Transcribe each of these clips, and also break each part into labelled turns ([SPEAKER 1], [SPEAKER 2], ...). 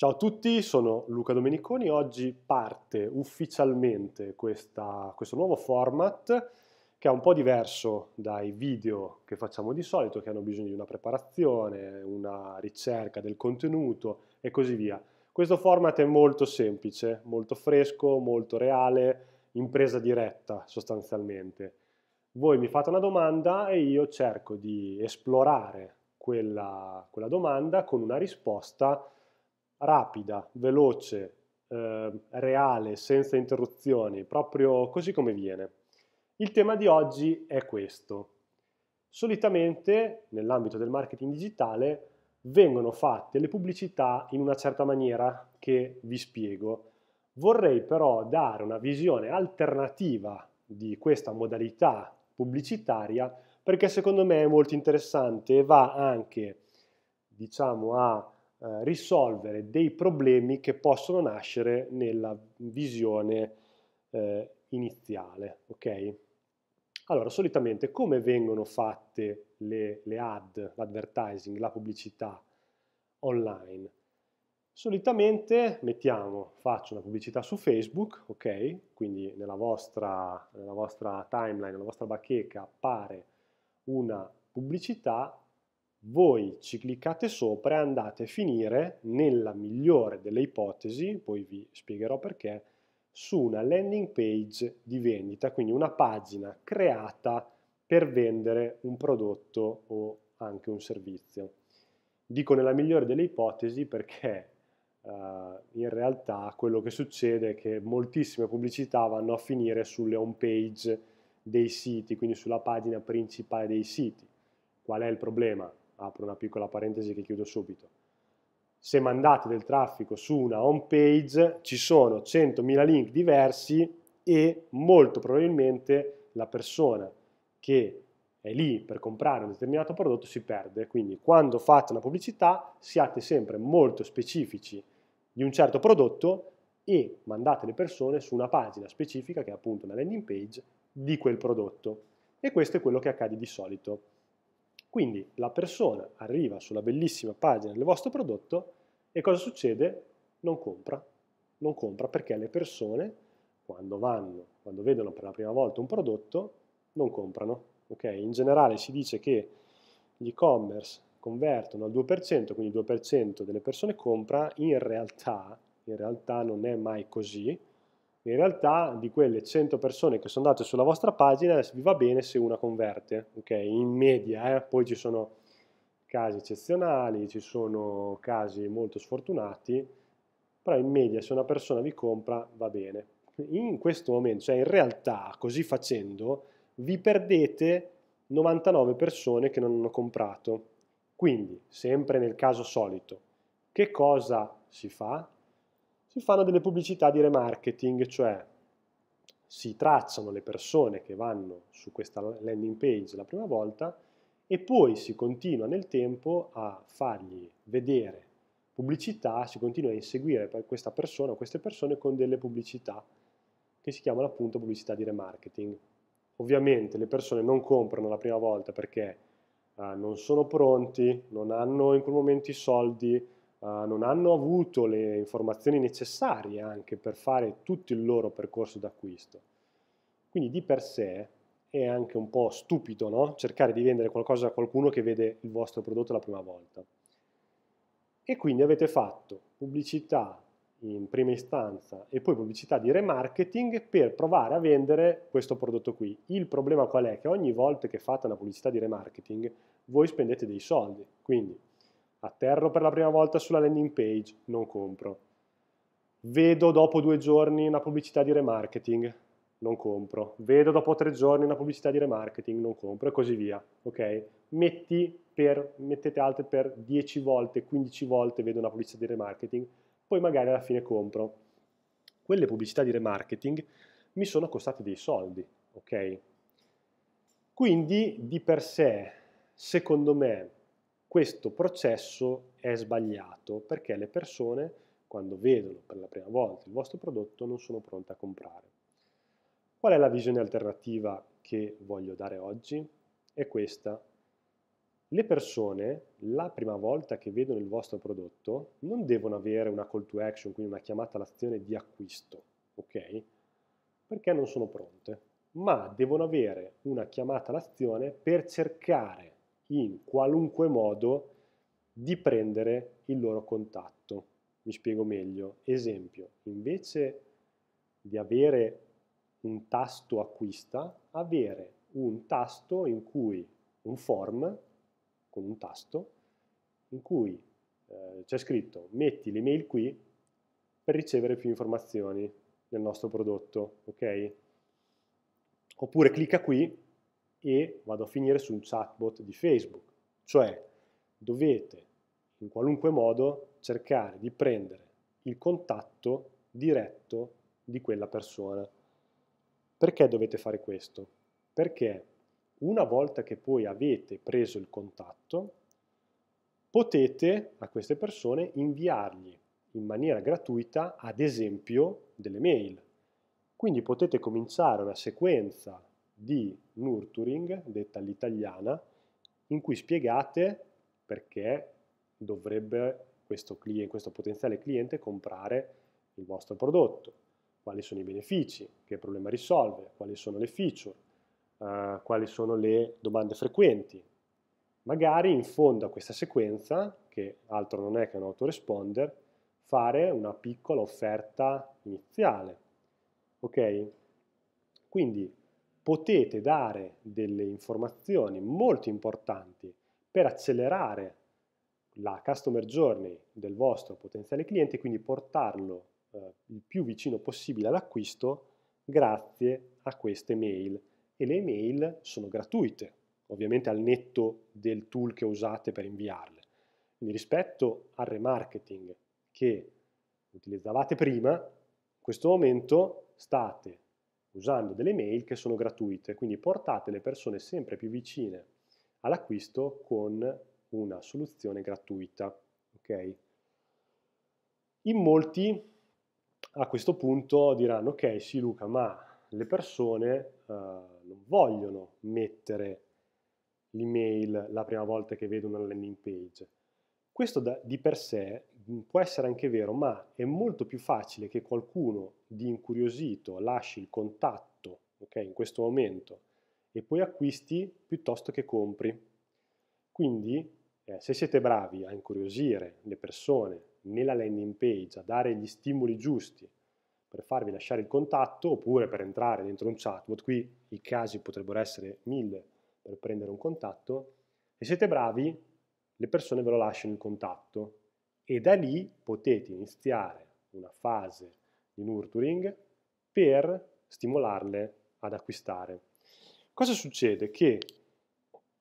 [SPEAKER 1] Ciao a tutti, sono Luca Domeniconi. Oggi parte ufficialmente questa, questo nuovo format che è un po' diverso dai video che facciamo di solito, che hanno bisogno di una preparazione, una ricerca del contenuto e così via. Questo format è molto semplice, molto fresco, molto reale, impresa diretta sostanzialmente. Voi mi fate una domanda e io cerco di esplorare quella, quella domanda con una risposta rapida, veloce, eh, reale, senza interruzioni, proprio così come viene. Il tema di oggi è questo. Solitamente nell'ambito del marketing digitale vengono fatte le pubblicità in una certa maniera che vi spiego. Vorrei però dare una visione alternativa di questa modalità pubblicitaria perché secondo me è molto interessante e va anche diciamo a eh, risolvere dei problemi che possono nascere nella visione eh, iniziale. Ok? Allora, solitamente come vengono fatte le, le ad, l'advertising, la pubblicità online? Solitamente mettiamo, faccio una pubblicità su Facebook, ok? Quindi nella vostra, nella vostra timeline, nella vostra bacheca appare una pubblicità voi ci cliccate sopra e andate a finire nella migliore delle ipotesi, poi vi spiegherò perché, su una landing page di vendita, quindi una pagina creata per vendere un prodotto o anche un servizio. Dico nella migliore delle ipotesi perché uh, in realtà quello che succede è che moltissime pubblicità vanno a finire sulle home page dei siti, quindi sulla pagina principale dei siti. Qual è il problema? apro una piccola parentesi che chiudo subito, se mandate del traffico su una home page ci sono 100.000 link diversi e molto probabilmente la persona che è lì per comprare un determinato prodotto si perde, quindi quando fate una pubblicità siate sempre molto specifici di un certo prodotto e mandate le persone su una pagina specifica che è appunto una landing page di quel prodotto e questo è quello che accade di solito. Quindi la persona arriva sulla bellissima pagina del vostro prodotto e cosa succede? Non compra. Non compra perché le persone, quando vanno, quando vedono per la prima volta un prodotto, non comprano. Okay? In generale si dice che gli e-commerce convertono al 2%, quindi il 2% delle persone compra, in realtà, in realtà non è mai così, in realtà di quelle 100 persone che sono andate sulla vostra pagina vi va bene se una converte, ok? In media, eh? poi ci sono casi eccezionali, ci sono casi molto sfortunati, però in media se una persona vi compra va bene. In questo momento, cioè in realtà così facendo, vi perdete 99 persone che non hanno comprato. Quindi, sempre nel caso solito, che cosa si fa? si fanno delle pubblicità di remarketing, cioè si tracciano le persone che vanno su questa landing page la prima volta e poi si continua nel tempo a fargli vedere pubblicità, si continua a inseguire questa persona o queste persone con delle pubblicità che si chiamano appunto pubblicità di remarketing. Ovviamente le persone non comprano la prima volta perché eh, non sono pronti, non hanno in quel momento i soldi, Uh, non hanno avuto le informazioni necessarie anche per fare tutto il loro percorso d'acquisto. Quindi di per sé è anche un po' stupido no? cercare di vendere qualcosa a qualcuno che vede il vostro prodotto la prima volta. E quindi avete fatto pubblicità in prima istanza e poi pubblicità di remarketing per provare a vendere questo prodotto qui. Il problema qual è? Che ogni volta che fate una pubblicità di remarketing voi spendete dei soldi, quindi Atterro per la prima volta sulla landing page, non compro. Vedo dopo due giorni una pubblicità di remarketing, non compro. Vedo dopo tre giorni una pubblicità di remarketing, non compro e così via. Ok? Metti per, mettete altre per 10 volte, 15 volte vedo una pubblicità di remarketing, poi magari alla fine compro. Quelle pubblicità di remarketing mi sono costate dei soldi, ok? Quindi di per sé, secondo me, questo processo è sbagliato perché le persone quando vedono per la prima volta il vostro prodotto non sono pronte a comprare. Qual è la visione alternativa che voglio dare oggi? È questa. Le persone, la prima volta che vedono il vostro prodotto, non devono avere una call to action, quindi una chiamata all'azione di acquisto, ok? Perché non sono pronte, ma devono avere una chiamata all'azione per cercare in qualunque modo di prendere il loro contatto. Mi spiego meglio. Esempio, invece di avere un tasto acquista, avere un tasto in cui un form con un tasto in cui eh, c'è scritto metti l'email qui per ricevere più informazioni del nostro prodotto, ok? Oppure clicca qui e vado a finire su un chatbot di Facebook. Cioè dovete in qualunque modo cercare di prendere il contatto diretto di quella persona. Perché dovete fare questo? Perché una volta che poi avete preso il contatto, potete a queste persone inviargli in maniera gratuita, ad esempio, delle mail. Quindi potete cominciare una sequenza di Nurturing, detta all'italiana, in cui spiegate perché dovrebbe questo, cliente, questo potenziale cliente comprare il vostro prodotto, quali sono i benefici, che problema risolve, quali sono le feature, eh, quali sono le domande frequenti. Magari in fondo a questa sequenza, che altro non è che un autoresponder, fare una piccola offerta iniziale. Ok? Quindi potete dare delle informazioni molto importanti per accelerare la customer journey del vostro potenziale cliente, quindi portarlo eh, il più vicino possibile all'acquisto grazie a queste mail. E le mail sono gratuite, ovviamente al netto del tool che usate per inviarle. Quindi rispetto al remarketing che utilizzavate prima, in questo momento state usando delle mail che sono gratuite, quindi portate le persone sempre più vicine all'acquisto con una soluzione gratuita. Okay? In molti a questo punto diranno ok sì Luca ma le persone eh, non vogliono mettere l'email la prima volta che vedono una landing page. Questo da, di per sé mm, può essere anche vero, ma è molto più facile che qualcuno di incuriosito lasci il contatto okay, in questo momento e poi acquisti piuttosto che compri. Quindi eh, se siete bravi a incuriosire le persone nella landing page, a dare gli stimoli giusti per farvi lasciare il contatto oppure per entrare dentro un chatbot, qui i casi potrebbero essere mille per prendere un contatto, se siete bravi le persone ve lo lasciano in contatto e da lì potete iniziare una fase in Urturing per stimolarle ad acquistare. Cosa succede? Che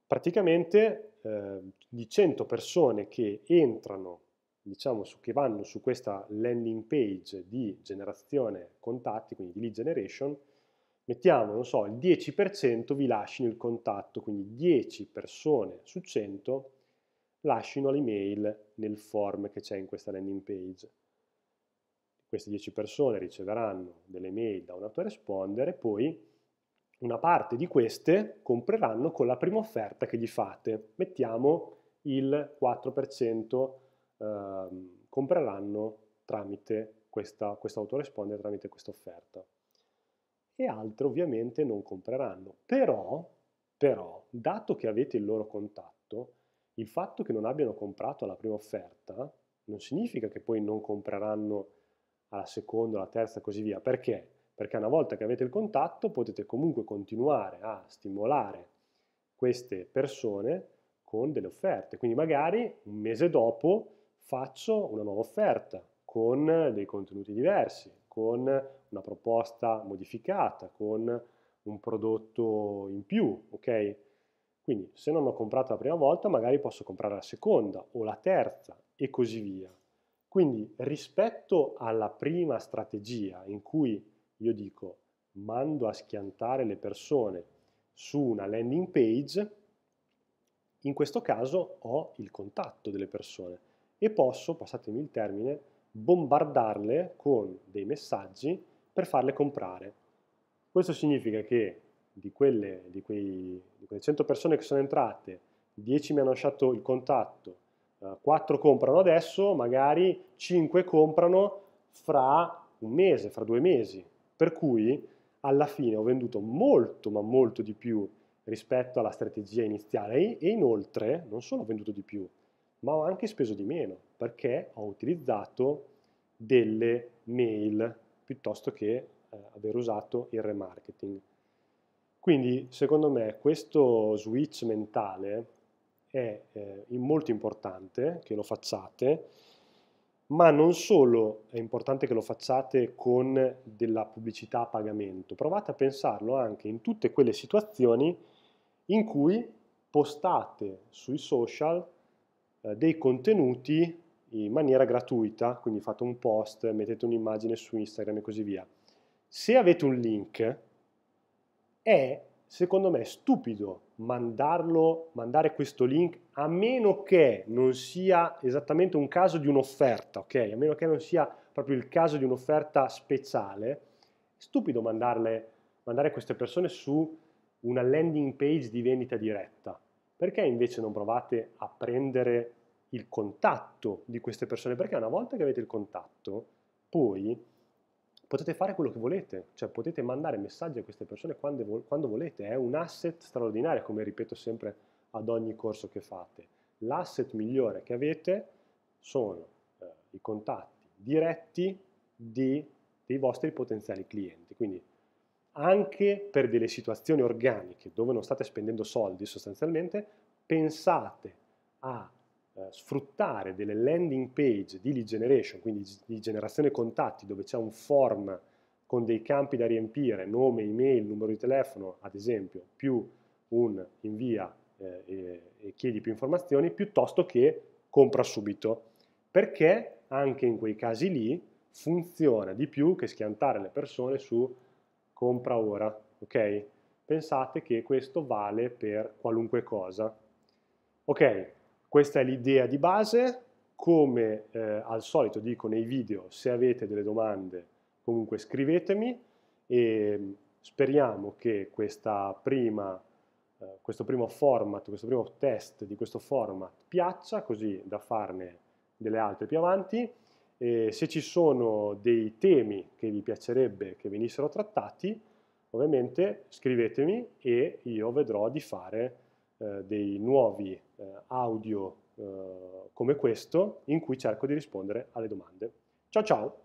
[SPEAKER 1] praticamente eh, di 100 persone che entrano, diciamo su, che vanno su questa landing page di generazione contatti, quindi di lead generation, mettiamo, non so, il 10% vi lasciano il contatto, quindi 10 persone su 100 lasciano l'email nel form che c'è in questa landing page. Queste 10 persone riceveranno delle mail da un autoresponder e poi una parte di queste compreranno con la prima offerta che gli fate. Mettiamo il 4% eh, compreranno tramite questa, questo autoresponder, tramite questa offerta. E altre ovviamente non compreranno. Però, però, dato che avete il loro contatto, il fatto che non abbiano comprato alla prima offerta non significa che poi non compreranno alla seconda, alla terza, così via. Perché? Perché una volta che avete il contatto potete comunque continuare a stimolare queste persone con delle offerte. Quindi magari un mese dopo faccio una nuova offerta con dei contenuti diversi, con una proposta modificata, con un prodotto in più, ok? Quindi se non ho comprato la prima volta, magari posso comprare la seconda o la terza e così via. Quindi rispetto alla prima strategia in cui io dico mando a schiantare le persone su una landing page, in questo caso ho il contatto delle persone e posso, passatemi il termine, bombardarle con dei messaggi per farle comprare. Questo significa che di quelle, di quei, di quelle 100 persone che sono entrate, 10 mi hanno lasciato il contatto, 4 eh, comprano adesso, magari 5 comprano fra un mese, fra due mesi. Per cui alla fine ho venduto molto, ma molto di più rispetto alla strategia iniziale e inoltre non solo ho venduto di più, ma ho anche speso di meno perché ho utilizzato delle mail piuttosto che eh, aver usato il remarketing. Quindi secondo me questo switch mentale è eh, molto importante che lo facciate, ma non solo è importante che lo facciate con della pubblicità a pagamento, provate a pensarlo anche in tutte quelle situazioni in cui postate sui social eh, dei contenuti in maniera gratuita, quindi fate un post, mettete un'immagine su Instagram e così via. Se avete un link, è secondo me stupido mandarlo, mandare questo link a meno che non sia esattamente un caso di un'offerta, ok? A meno che non sia proprio il caso di un'offerta speciale, stupido mandarle, mandare queste persone su una landing page di vendita diretta. Perché invece non provate a prendere il contatto di queste persone? Perché una volta che avete il contatto, poi potete fare quello che volete, cioè potete mandare messaggi a queste persone quando, quando volete, è un asset straordinario, come ripeto sempre ad ogni corso che fate. L'asset migliore che avete sono eh, i contatti diretti di, dei vostri potenziali clienti, quindi anche per delle situazioni organiche dove non state spendendo soldi sostanzialmente, pensate a eh, sfruttare delle landing page di lead generation, quindi di generazione contatti, dove c'è un form con dei campi da riempire, nome, email, numero di telefono, ad esempio, più un invia eh, e, e chiedi più informazioni, piuttosto che compra subito. Perché anche in quei casi lì funziona di più che schiantare le persone su compra ora, ok? Pensate che questo vale per qualunque cosa. Ok, questa è l'idea di base, come eh, al solito dico nei video, se avete delle domande comunque scrivetemi e mm, speriamo che prima, eh, questo primo format, questo primo test di questo format piaccia, così da farne delle altre più avanti. E se ci sono dei temi che vi piacerebbe che venissero trattati, ovviamente scrivetemi e io vedrò di fare eh, dei nuovi eh, audio eh, come questo in cui cerco di rispondere alle domande. Ciao ciao!